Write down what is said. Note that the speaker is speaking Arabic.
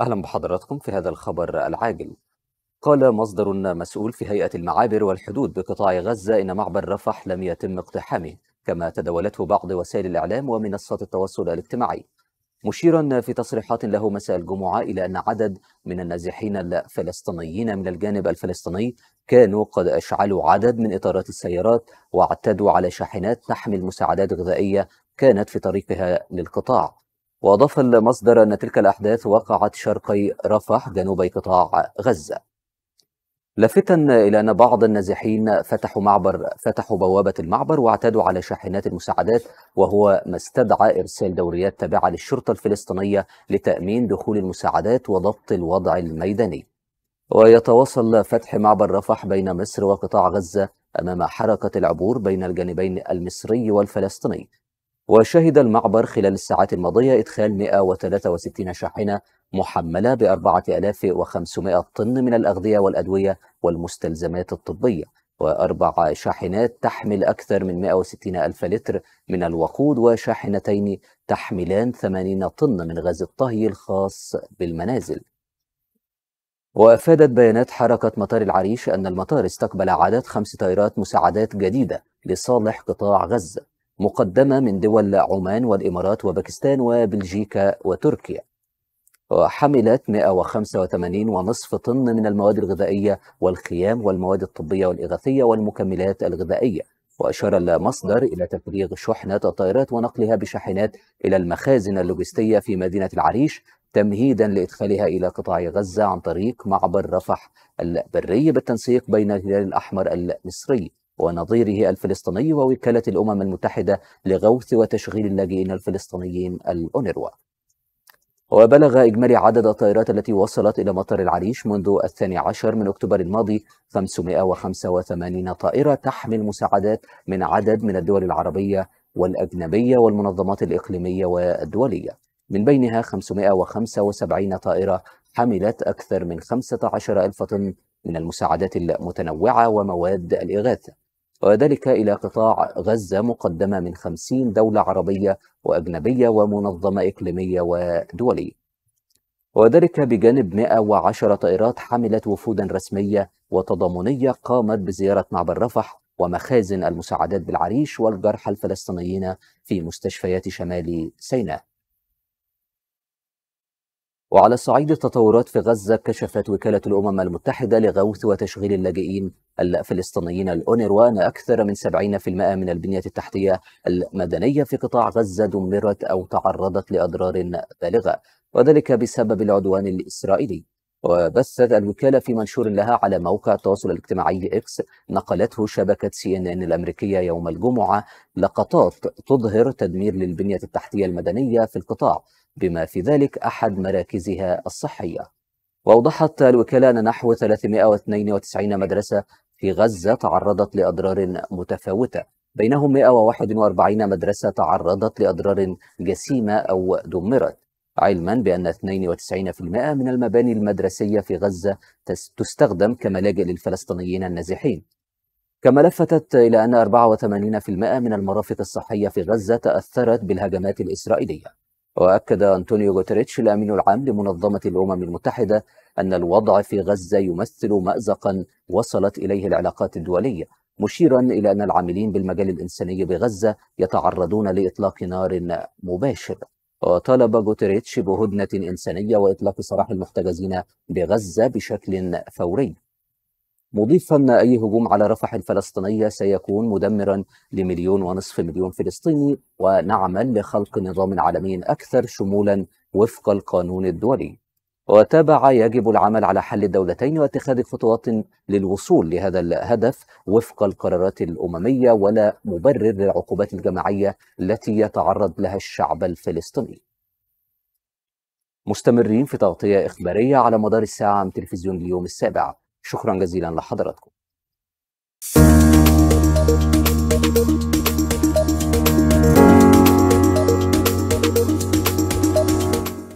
أهلا بحضراتكم في هذا الخبر العاجل قال مصدر مسؤول في هيئة المعابر والحدود بقطاع غزة إن معبر رفح لم يتم اقتحامه كما تداولته بعض وسائل الإعلام ومنصات التواصل الاجتماعي مشيرا في تصريحات له مساء الجمعة إلى أن عدد من النازحين الفلسطينيين من الجانب الفلسطيني كانوا قد أشعلوا عدد من إطارات السيارات واعتدوا على شاحنات تحمل مساعدات غذائية كانت في طريقها للقطاع وأضاف المصدر أن تلك الأحداث وقعت شرقي رفح جنوبي قطاع غزة لافتا إلى أن بعض النازحين فتحوا معبر فتحوا بوابة المعبر واعتادوا على شاحنات المساعدات وهو ما استدعى إرسال دوريات تابعة للشرطة الفلسطينية لتأمين دخول المساعدات وضبط الوضع الميداني ويتواصل فتح معبر رفح بين مصر وقطاع غزة أمام حركة العبور بين الجانبين المصري والفلسطيني وشهد المعبر خلال الساعات الماضية إدخال 163 شاحنة محملة ب 4500 طن من الأغذية والأدوية والمستلزمات الطبية وأربع شاحنات تحمل أكثر من 160 ألف لتر من الوقود وشاحنتين تحملان 80 طن من غاز الطهي الخاص بالمنازل وأفادت بيانات حركة مطار العريش أن المطار استقبل عدد خمس طائرات مساعدات جديدة لصالح قطاع غزة مقدمة من دول عمان والإمارات وباكستان وبلجيكا وتركيا 185 185.5 طن من المواد الغذائية والخيام والمواد الطبية والإغاثية والمكملات الغذائية وأشار المصدر إلى تفريغ شحنة الطائرات ونقلها بشاحنات إلى المخازن اللوجستية في مدينة العريش تمهيدا لإدخالها إلى قطاع غزة عن طريق معبر رفح البري بالتنسيق بين الهلال الأحمر المصري ونظيره الفلسطيني ووكالة الأمم المتحدة لغوث وتشغيل اللاجئين الفلسطينيين الأونروا وبلغ إجمالي عدد الطائرات التي وصلت إلى مطار العريش منذ الثاني عشر من أكتوبر الماضي 585 طائرة تحمل مساعدات من عدد من الدول العربية والأجنبية والمنظمات الإقليمية والدولية من بينها 575 طائرة حملت أكثر من 15 ألف طن من المساعدات المتنوعة ومواد الإغاثة وذلك إلى قطاع غزة مقدمة من 50 دولة عربية وأجنبية ومنظمة إقليمية ودولية وذلك بجانب 110 طائرات حملت وفودا رسمية وتضامنية قامت بزيارة معبر رفح ومخازن المساعدات بالعريش والجرحى الفلسطينيين في مستشفيات شمال سيناء وعلى صعيد التطورات في غزة كشفت وكالة الأمم المتحدة لغوث وتشغيل اللاجئين الفلسطينيين الأونروا أن أكثر من 70% من البنية التحتية المدنية في قطاع غزة دمرت أو تعرضت لأضرار بالغة وذلك بسبب العدوان الإسرائيلي وبثت الوكالة في منشور لها على موقع التواصل الاجتماعي إكس نقلته شبكة سي إن إن الأمريكية يوم الجمعة لقطات تظهر تدمير للبنية التحتية المدنية في القطاع بما في ذلك أحد مراكزها الصحية وأوضحت الوكالة أن نحو 392 مدرسة في غزة تعرضت لأضرار متفاوتة بينهم 141 مدرسة تعرضت لأضرار جسيمة أو دمرت علما بأن 92% من المباني المدرسية في غزة تستخدم كملاجئ للفلسطينيين النازحين كما لفتت إلى أن 84% من المرافق الصحية في غزة تأثرت بالهجمات الإسرائيلية وأكد أنطونيو غوتريتش الأمين العام لمنظمة الأمم المتحدة أن الوضع في غزة يمثل مأزقا وصلت إليه العلاقات الدولية مشيرا إلى أن العاملين بالمجال الإنساني بغزة يتعرضون لإطلاق نار مباشر وطالب غوتريتش بهدنة إنسانية وإطلاق سراح المحتجزين بغزة بشكل فوري مضيفا أن أي هجوم على رفح الفلسطينية سيكون مدمرا لمليون ونصف مليون فلسطيني ونعمل لخلق نظام عالمي أكثر شمولا وفق القانون الدولي وتابع يجب العمل على حل الدولتين واتخاذ خطوات للوصول لهذا الهدف وفق القرارات الأممية ولا مبرر للعقوبات الجماعية التي يتعرض لها الشعب الفلسطيني مستمرين في تغطية إخبارية على مدار الساعة من تلفزيون اليوم السابع شكرا جزيلا لحضراتكم